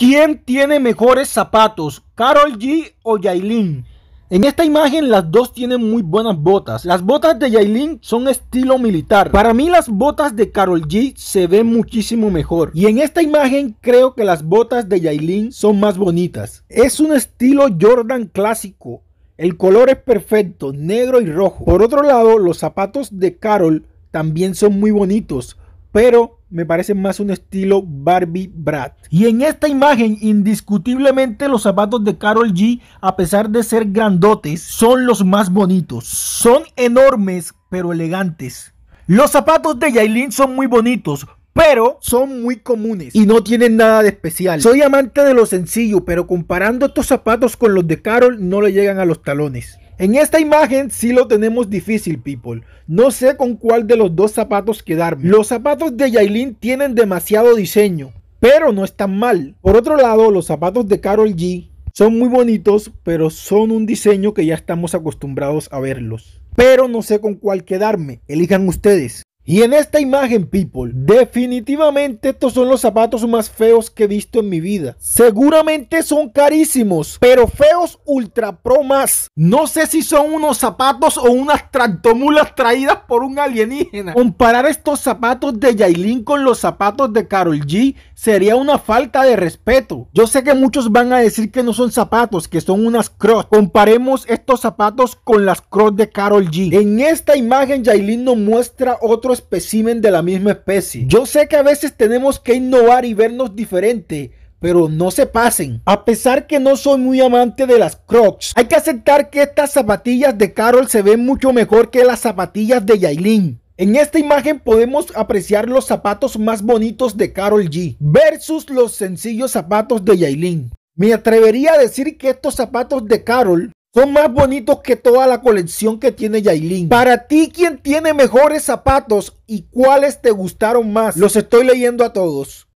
¿Quién tiene mejores zapatos, Carol G o Yailin? En esta imagen las dos tienen muy buenas botas. Las botas de Yailin son estilo militar. Para mí las botas de Carol G se ven muchísimo mejor. Y en esta imagen creo que las botas de Yailin son más bonitas. Es un estilo Jordan clásico. El color es perfecto, negro y rojo. Por otro lado, los zapatos de Carol también son muy bonitos, pero me parece más un estilo Barbie Brat. Y en esta imagen, indiscutiblemente los zapatos de Carol G, a pesar de ser grandotes, son los más bonitos. Son enormes, pero elegantes. Los zapatos de Yailin son muy bonitos, pero son muy comunes y no tienen nada de especial. Soy amante de lo sencillo, pero comparando estos zapatos con los de Carol no le llegan a los talones. En esta imagen sí lo tenemos difícil, people. No sé con cuál de los dos zapatos quedarme. Los zapatos de Yailin tienen demasiado diseño, pero no están mal. Por otro lado, los zapatos de Carol G son muy bonitos, pero son un diseño que ya estamos acostumbrados a verlos. Pero no sé con cuál quedarme. Elijan ustedes. Y en esta imagen, people, definitivamente estos son los zapatos más feos que he visto en mi vida. Seguramente son carísimos, pero feos ultra pro más. No sé si son unos zapatos o unas tractomulas traídas por un alienígena. Comparar estos zapatos de Yailin con los zapatos de Carol G sería una falta de respeto. Yo sé que muchos van a decir que no son zapatos, que son unas cross Comparemos estos zapatos con las cross de Carol G. En esta imagen, Yailin nos muestra otros especimen de la misma especie. Yo sé que a veces tenemos que innovar y vernos diferente, pero no se pasen. A pesar que no soy muy amante de las Crocs, hay que aceptar que estas zapatillas de Carol se ven mucho mejor que las zapatillas de Yailin. En esta imagen podemos apreciar los zapatos más bonitos de Carol G versus los sencillos zapatos de Yailin. Me atrevería a decir que estos zapatos de Carol son más bonitos que toda la colección que tiene Yailin. Para ti, ¿quién tiene mejores zapatos y cuáles te gustaron más? Los estoy leyendo a todos.